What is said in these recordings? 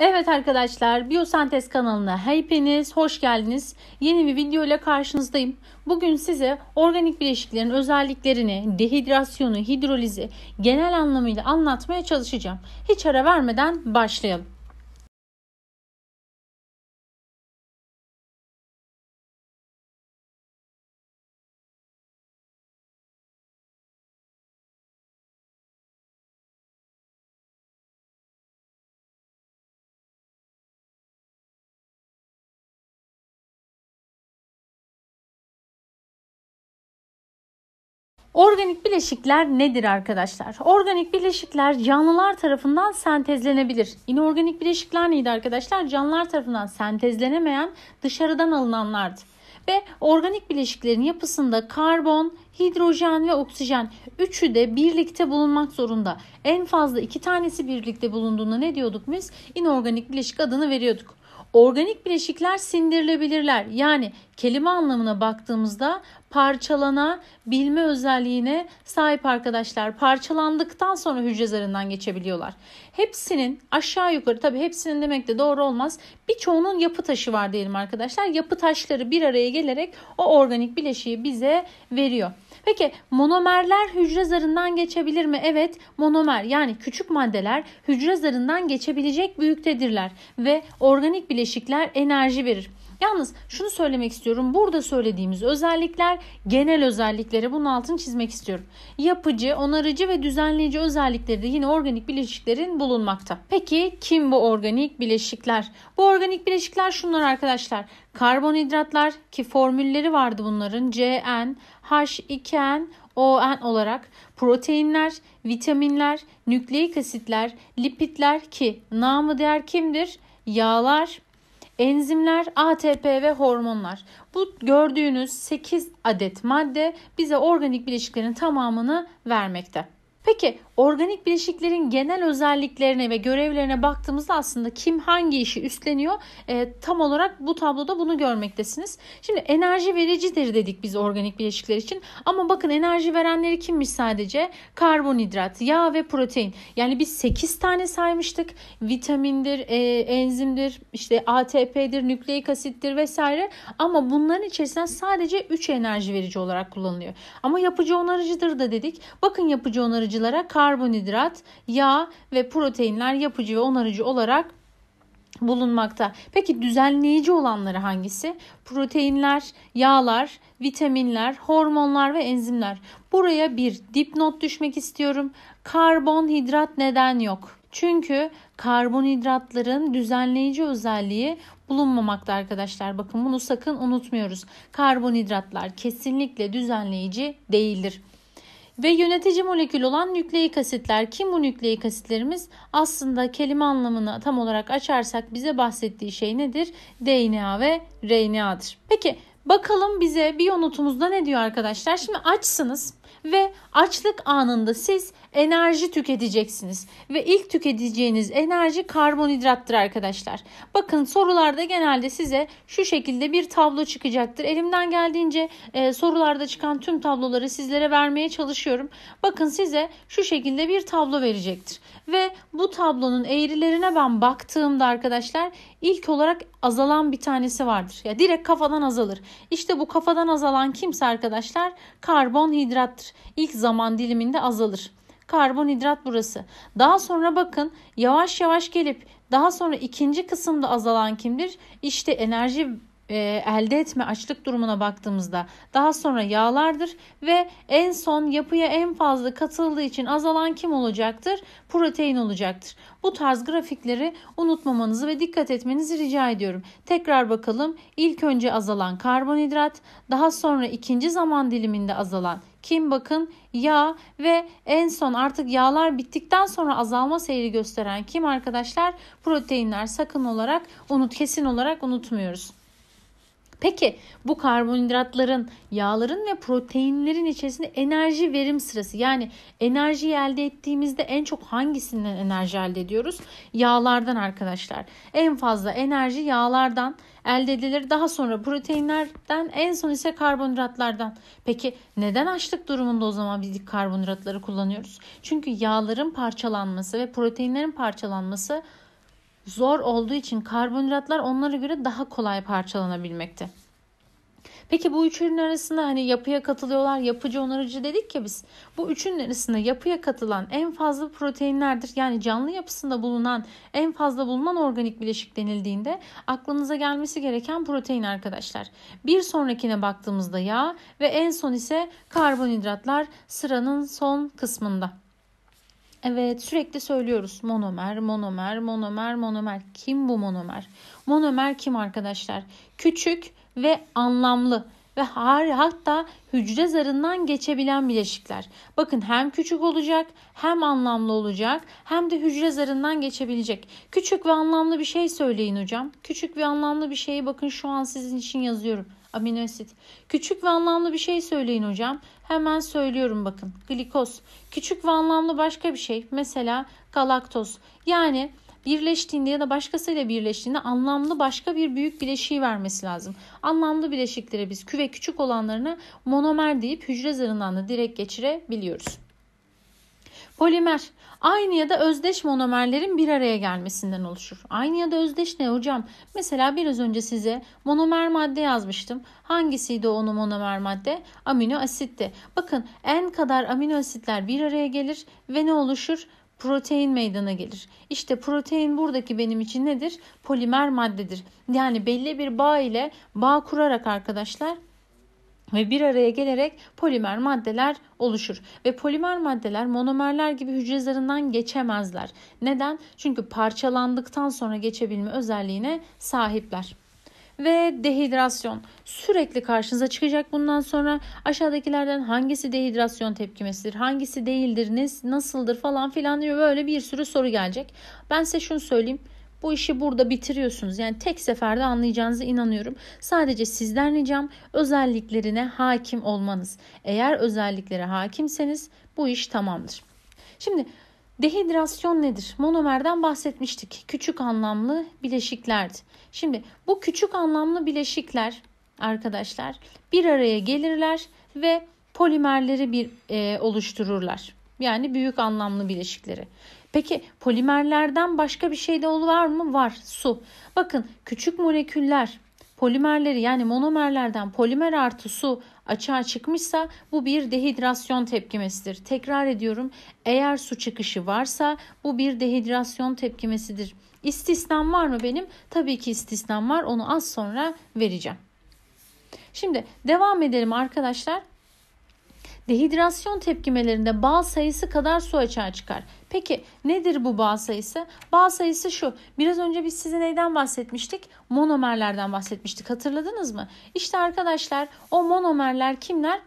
Evet arkadaşlar Biosentez kanalına hepiniz hoş geldiniz. Yeni bir video ile karşınızdayım. Bugün size organik bileşiklerin özelliklerini, dehidrasyonu, hidrolizi genel anlamıyla anlatmaya çalışacağım. Hiç ara vermeden başlayalım. Organik bileşikler nedir arkadaşlar? Organik bileşikler canlılar tarafından sentezlenebilir. İnorganik bileşikler neydi arkadaşlar? Canlılar tarafından sentezlenemeyen dışarıdan alınanlardı. Ve organik bileşiklerin yapısında karbon, hidrojen ve oksijen üçü de birlikte bulunmak zorunda. En fazla iki tanesi birlikte bulunduğunda ne diyorduk biz? İnorganik bileşik adını veriyorduk. Organik bileşikler sindirilebilirler. Yani kelime anlamına baktığımızda parçalanabilme özelliğine sahip arkadaşlar. Parçalandıktan sonra hücre zarından geçebiliyorlar. Hepsinin aşağı yukarı tabii hepsinin demek de doğru olmaz. Birçoğunun yapı taşı var diyelim arkadaşlar. Yapı taşları bir araya gelerek o organik bileşiği bize veriyor. Peki monomerler hücre zarından geçebilir mi? Evet monomer yani küçük maddeler hücre zarından geçebilecek büyüktedirler ve organik bileşikler enerji verir. Yalnız şunu söylemek istiyorum. Burada söylediğimiz özellikler genel özellikleri. Bunun altını çizmek istiyorum. Yapıcı, onarıcı ve düzenleyici özellikleri de yine organik bileşiklerin bulunmakta. Peki kim bu organik bileşikler? Bu organik bileşikler şunlar arkadaşlar. Karbonhidratlar ki formülleri vardı bunların. CN, H2N, ON olarak proteinler, vitaminler, nükleik asitler, lipidler ki namı değer kimdir? Yağlar, Enzimler, ATP ve hormonlar. Bu gördüğünüz 8 adet madde bize organik bileşiklerin tamamını vermekte. Peki organik bileşiklerin genel özelliklerine ve görevlerine baktığımızda aslında kim hangi işi üstleniyor e, tam olarak bu tabloda bunu görmektesiniz. Şimdi enerji vericidir dedik biz organik bileşikler için ama bakın enerji verenleri kimmiş sadece? Karbonhidrat, yağ ve protein. Yani biz 8 tane saymıştık. Vitamindir, e, enzimdir, işte ATP'dir, nükleik asittir vesaire ama bunların içerisinden sadece 3 enerji verici olarak kullanılıyor. Ama yapıcı onarıcıdır da dedik. Bakın yapıcı onarıcılara karbonhidrat karbonhidrat, yağ ve proteinler yapıcı ve onarıcı olarak bulunmakta. Peki düzenleyici olanları hangisi? Proteinler, yağlar, vitaminler, hormonlar ve enzimler. Buraya bir dipnot düşmek istiyorum. Karbonhidrat neden yok? Çünkü karbonhidratların düzenleyici özelliği bulunmamakta arkadaşlar. Bakın bunu sakın unutmuyoruz. Karbonhidratlar kesinlikle düzenleyici değildir ve yönetici molekül olan nükleik asitler. Kim bu nükleik asitlerimiz? Aslında kelime anlamını tam olarak açarsak bize bahsettiği şey nedir? DNA ve RNA'dır. Peki bakalım bize biyonotumuzda ne diyor arkadaşlar? Şimdi açsınız ve açlık anında siz enerji tüketeceksiniz ve ilk tüketeceğiniz enerji karbonhidrattır arkadaşlar. Bakın sorularda genelde size şu şekilde bir tablo çıkacaktır. Elimden geldiğince e, sorularda çıkan tüm tabloları sizlere vermeye çalışıyorum. Bakın size şu şekilde bir tablo verecektir ve bu tablonun eğrilerine ben baktığımda arkadaşlar ilk olarak azalan bir tanesi vardır. Ya direkt kafadan azalır. İşte bu kafadan azalan kimse arkadaşlar karbonhidrattır. İlk zaman diliminde azalır. Karbonhidrat burası. Daha sonra bakın yavaş yavaş gelip daha sonra ikinci kısımda azalan kimdir? İşte enerji e, elde etme açlık durumuna baktığımızda daha sonra yağlardır ve en son yapıya en fazla katıldığı için azalan kim olacaktır? Protein olacaktır. Bu tarz grafikleri unutmamanızı ve dikkat etmenizi rica ediyorum. Tekrar bakalım. İlk önce azalan karbonhidrat, daha sonra ikinci zaman diliminde azalan kim bakın yağ ve en son artık yağlar bittikten sonra azalma seyri gösteren kim arkadaşlar? Proteinler sakın olarak unut kesin olarak unutmuyoruz. Peki bu karbonhidratların, yağların ve proteinlerin içerisinde enerji verim sırası yani enerjiyi elde ettiğimizde en çok hangisinden enerji elde ediyoruz? Yağlardan arkadaşlar. En fazla enerji yağlardan elde edilir. Daha sonra proteinlerden en son ise karbonhidratlardan. Peki neden açlık durumunda o zaman biz karbonhidratları kullanıyoruz? Çünkü yağların parçalanması ve proteinlerin parçalanması zor olduğu için karbonhidratlar onlara göre daha kolay parçalanabilmekte. Peki bu üç ürün arasında hani yapıya katılıyorlar, yapıcı onarıcı dedik ya biz. Bu üçün arasında yapıya katılan en fazla proteinlerdir. Yani canlı yapısında bulunan en fazla bulunan organik bileşik denildiğinde aklınıza gelmesi gereken protein arkadaşlar. Bir sonrakine baktığımızda yağ ve en son ise karbonhidratlar sıranın son kısmında. Evet sürekli söylüyoruz monomer, monomer, monomer, monomer. Kim bu monomer? Monomer kim arkadaşlar? Küçük ve anlamlı ve hatta hücre zarından geçebilen bileşikler. Bakın hem küçük olacak, hem anlamlı olacak, hem de hücre zarından geçebilecek. Küçük ve anlamlı bir şey söyleyin hocam. Küçük ve anlamlı bir şeyi bakın şu an sizin için yazıyorum. Amino asit. Küçük ve anlamlı bir şey söyleyin hocam. Hemen söylüyorum bakın. Glikoz. Küçük ve anlamlı başka bir şey. Mesela galaktoz. Yani birleştiğinde ya da başkasıyla birleştiğinde anlamlı başka bir büyük bileşiği vermesi lazım. Anlamlı bileşiklere biz küve küçük olanlarına monomer deyip hücre zarından da direkt geçirebiliyoruz. Polimer aynı ya da özdeş monomerlerin bir araya gelmesinden oluşur. Aynı ya da özdeş ne hocam? Mesela biraz önce size monomer madde yazmıştım. Hangisiydi onu monomer madde? Amino asitti. Bakın en kadar amino asitler bir araya gelir ve ne oluşur? protein meydana gelir. İşte protein buradaki benim için nedir? Polimer maddedir. Yani belli bir bağ ile bağ kurarak arkadaşlar ve bir araya gelerek polimer maddeler oluşur. Ve polimer maddeler monomerler gibi hücrelerinden geçemezler. Neden? Çünkü parçalandıktan sonra geçebilme özelliğine sahipler ve dehidrasyon. Sürekli karşınıza çıkacak bundan sonra aşağıdakilerden hangisi dehidrasyon tepkimesidir, hangisi değildir, nasıldır falan filan diyor böyle bir sürü soru gelecek. Ben size şunu söyleyeyim. Bu işi burada bitiriyorsunuz. Yani tek seferde anlayacağınızı inanıyorum. Sadece sizden ricam özelliklerine hakim olmanız. Eğer özelliklere hakimseniz bu iş tamamdır. Şimdi Dehidrasyon nedir? Monomerden bahsetmiştik. Küçük anlamlı bileşiklerdi. Şimdi bu küçük anlamlı bileşikler arkadaşlar bir araya gelirler ve polimerleri bir e, oluştururlar. Yani büyük anlamlı bileşikleri. Peki polimerlerden başka bir şey de var mı? Var. Su. Bakın küçük moleküller polimerleri yani monomerlerden polimer artı su açığa çıkmışsa bu bir dehidrasyon tepkimesidir. Tekrar ediyorum eğer su çıkışı varsa bu bir dehidrasyon tepkimesidir. İstisnam var mı benim? Tabii ki istisnam var onu az sonra vereceğim. Şimdi devam edelim arkadaşlar. Dehidrasyon tepkimelerinde bağ sayısı kadar su açığa çıkar. Peki nedir bu bağ sayısı? Bağ sayısı şu. Biraz önce biz size neyden bahsetmiştik? Monomerlerden bahsetmiştik. Hatırladınız mı? İşte arkadaşlar o monomerler kimler?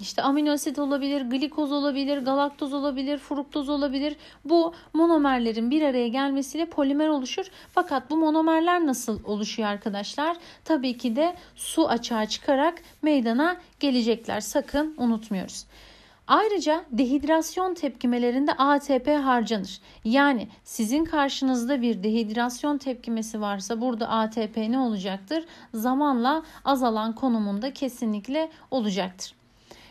İşte amino asit olabilir, glikoz olabilir, galaktoz olabilir, fruktoz olabilir. Bu monomerlerin bir araya gelmesiyle polimer oluşur. Fakat bu monomerler nasıl oluşuyor arkadaşlar? Tabii ki de su açığa çıkarak meydana gelecekler. Sakın unutmuyoruz. Ayrıca dehidrasyon tepkimelerinde ATP harcanır. Yani sizin karşınızda bir dehidrasyon tepkimesi varsa burada ATP ne olacaktır? Zamanla azalan konumunda kesinlikle olacaktır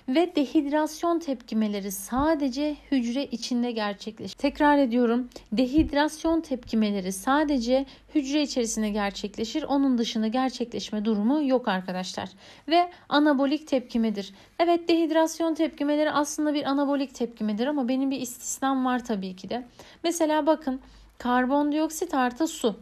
ve dehidrasyon tepkimeleri sadece hücre içinde gerçekleşir. Tekrar ediyorum. Dehidrasyon tepkimeleri sadece hücre içerisinde gerçekleşir. Onun dışında gerçekleşme durumu yok arkadaşlar. Ve anabolik tepkimedir. Evet dehidrasyon tepkimeleri aslında bir anabolik tepkimedir ama benim bir istisnam var tabii ki de. Mesela bakın karbondioksit artı su.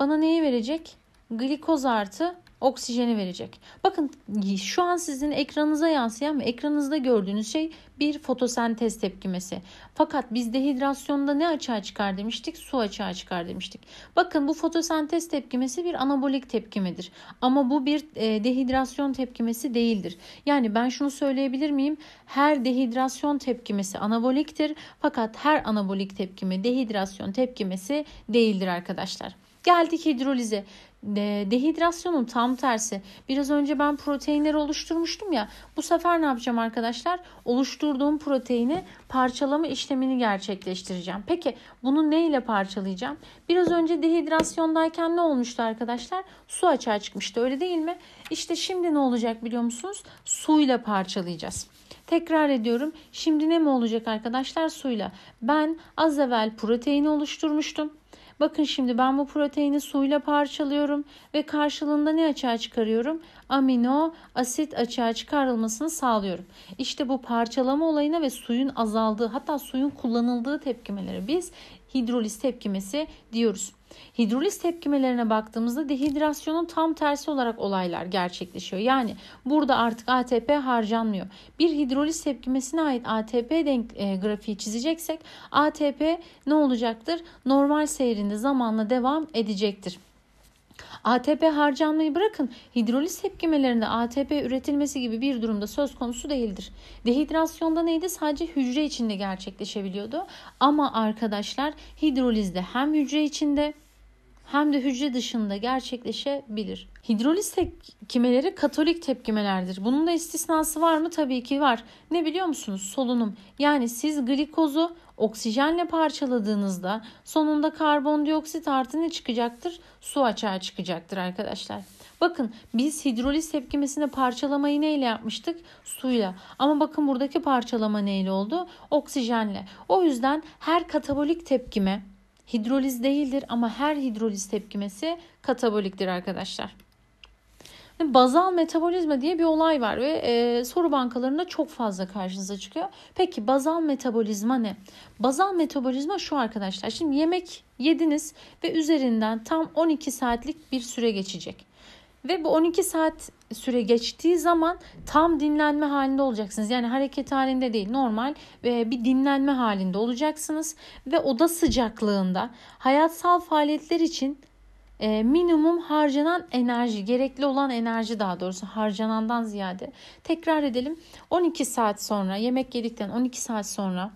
Bana neyi verecek? Glikoz artı oksijeni verecek. Bakın şu an sizin ekranınıza yansıyan ve ekranınızda gördüğünüz şey bir fotosentez tepkimesi. Fakat biz dehidrasyonda ne açığa çıkar demiştik? Su açığa çıkar demiştik. Bakın bu fotosentez tepkimesi bir anabolik tepkimedir. Ama bu bir e, dehidrasyon tepkimesi değildir. Yani ben şunu söyleyebilir miyim? Her dehidrasyon tepkimesi anaboliktir. Fakat her anabolik tepkime dehidrasyon tepkimesi değildir arkadaşlar. Geldik hidrolize. Dehidrasyonun tam tersi. Biraz önce ben proteinleri oluşturmuştum ya. Bu sefer ne yapacağım arkadaşlar? Oluşturduğum proteini parçalama işlemini gerçekleştireceğim. Peki bunu ne ile parçalayacağım? Biraz önce dehidrasyondayken ne olmuştu arkadaşlar? Su açığa çıkmıştı öyle değil mi? İşte şimdi ne olacak biliyor musunuz? Su ile parçalayacağız. Tekrar ediyorum. Şimdi ne mi olacak arkadaşlar? Suyla. Ben az evvel proteini oluşturmuştum. Bakın şimdi ben bu proteini suyla parçalıyorum ve karşılığında ne açığa çıkarıyorum? Amino asit açığa çıkarılmasını sağlıyorum. İşte bu parçalama olayına ve suyun azaldığı hatta suyun kullanıldığı tepkimelere biz hidroliz tepkimesi diyoruz. Hidroliz tepkimelerine baktığımızda dehidrasyonun tam tersi olarak olaylar gerçekleşiyor. Yani burada artık ATP harcanmıyor. Bir hidroliz tepkimesine ait ATP denk e, grafiği çizeceksek ATP ne olacaktır? Normal seyrinde zamanla devam edecektir. ATP harcanmayı bırakın hidroliz tepkimelerinde ATP üretilmesi gibi bir durumda söz konusu değildir. Dehidrasyonda neydi? Sadece hücre içinde gerçekleşebiliyordu. Ama arkadaşlar hidrolizde hem hücre içinde hem de hücre dışında gerçekleşebilir. Hidroliz tepkimeleri katolik tepkimelerdir. Bunun da istisnası var mı? Tabii ki var. Ne biliyor musunuz? Solunum. Yani siz glikozu oksijenle parçaladığınızda sonunda karbondioksit artı ne çıkacaktır? Su açığa çıkacaktır arkadaşlar. Bakın biz hidroliz tepkimesinde parçalamayı neyle yapmıştık? Suyla. Ama bakın buradaki parçalama neyle oldu? Oksijenle. O yüzden her katabolik tepkime Hidroliz değildir ama her hidroliz tepkimesi kataboliktir arkadaşlar. Bazal metabolizma diye bir olay var ve e, soru bankalarında çok fazla karşınıza çıkıyor. Peki bazal metabolizma ne? Bazal metabolizma şu arkadaşlar. Şimdi yemek yediniz ve üzerinden tam 12 saatlik bir süre geçecek. Ve bu 12 saat süre geçtiği zaman tam dinlenme halinde olacaksınız. Yani hareket halinde değil normal e, bir dinlenme halinde olacaksınız. Ve oda sıcaklığında hayatsal faaliyetler için e, minimum harcanan enerji, gerekli olan enerji daha doğrusu harcanandan ziyade tekrar edelim. 12 saat sonra yemek yedikten 12 saat sonra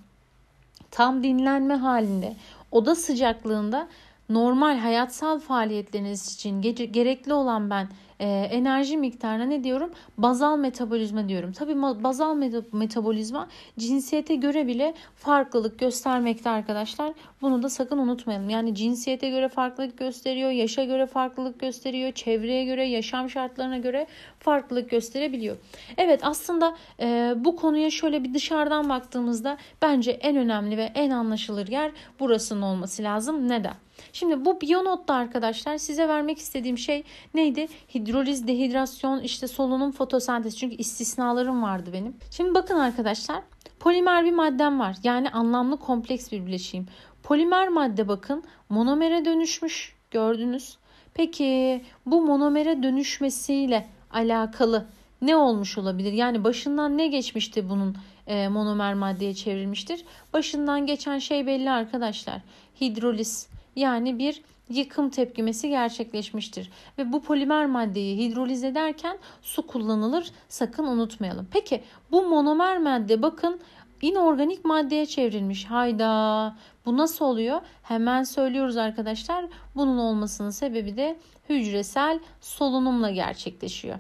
tam dinlenme halinde oda sıcaklığında normal hayatsal faaliyetleriniz için gerekli olan ben e, enerji miktarına ne diyorum? Bazal metabolizma diyorum. Tabi bazal metabolizma cinsiyete göre bile farklılık göstermekte arkadaşlar. Bunu da sakın unutmayalım. Yani cinsiyete göre farklılık gösteriyor, yaşa göre farklılık gösteriyor, çevreye göre, yaşam şartlarına göre farklılık gösterebiliyor. Evet aslında e, bu konuya şöyle bir dışarıdan baktığımızda bence en önemli ve en anlaşılır yer burasının olması lazım. Neden? Şimdi bu biyonotla arkadaşlar size vermek istediğim şey neydi? Hidroliz, dehidrasyon, işte solunum, fotosentez. Çünkü istisnalarım vardı benim. Şimdi bakın arkadaşlar polimer bir maddem var. Yani anlamlı kompleks bir bileşiğim. Polimer madde bakın monomere dönüşmüş gördünüz. Peki bu monomere dönüşmesiyle alakalı ne olmuş olabilir? Yani başından ne geçmişti bunun e, monomer maddeye çevrilmiştir? Başından geçen şey belli arkadaşlar. Hidroliz, yani bir yıkım tepkimesi gerçekleşmiştir. Ve bu polimer maddeyi hidroliz ederken su kullanılır sakın unutmayalım. Peki bu monomer madde bakın inorganik maddeye çevrilmiş. Hayda bu nasıl oluyor? Hemen söylüyoruz arkadaşlar bunun olmasının sebebi de hücresel solunumla gerçekleşiyor.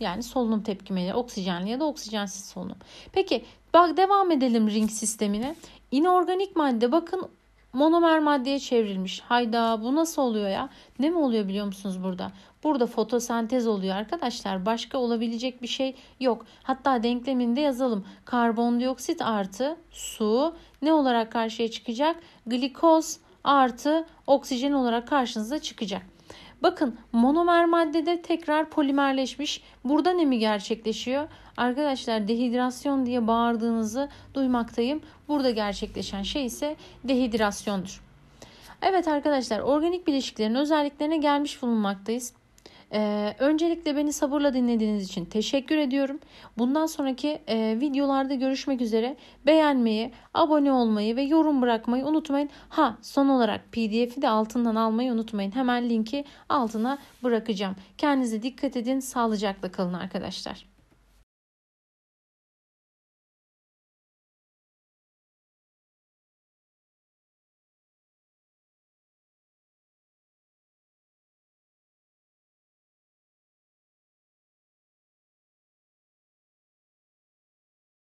Yani solunum tepkimeleri oksijenli ya da oksijensiz solunum. Peki bak devam edelim ring sistemine. İnorganik madde bakın monomer maddeye çevrilmiş. Hayda bu nasıl oluyor ya? Ne mi oluyor biliyor musunuz burada? Burada fotosentez oluyor arkadaşlar. Başka olabilecek bir şey yok. Hatta denkleminde yazalım. Karbondioksit artı su ne olarak karşıya çıkacak? Glikoz artı oksijen olarak karşınıza çıkacak. Bakın monomer maddede tekrar polimerleşmiş. Burada ne mi gerçekleşiyor? Arkadaşlar dehidrasyon diye bağırdığınızı duymaktayım. Burada gerçekleşen şey ise dehidrasyondur. Evet arkadaşlar organik bileşiklerin özelliklerine gelmiş bulunmaktayız. Ee, öncelikle beni sabırla dinlediğiniz için teşekkür ediyorum. Bundan sonraki e, videolarda görüşmek üzere. Beğenmeyi, abone olmayı ve yorum bırakmayı unutmayın. Ha son olarak pdf'i de altından almayı unutmayın. Hemen linki altına bırakacağım. Kendinize dikkat edin. Sağlıcakla kalın arkadaşlar.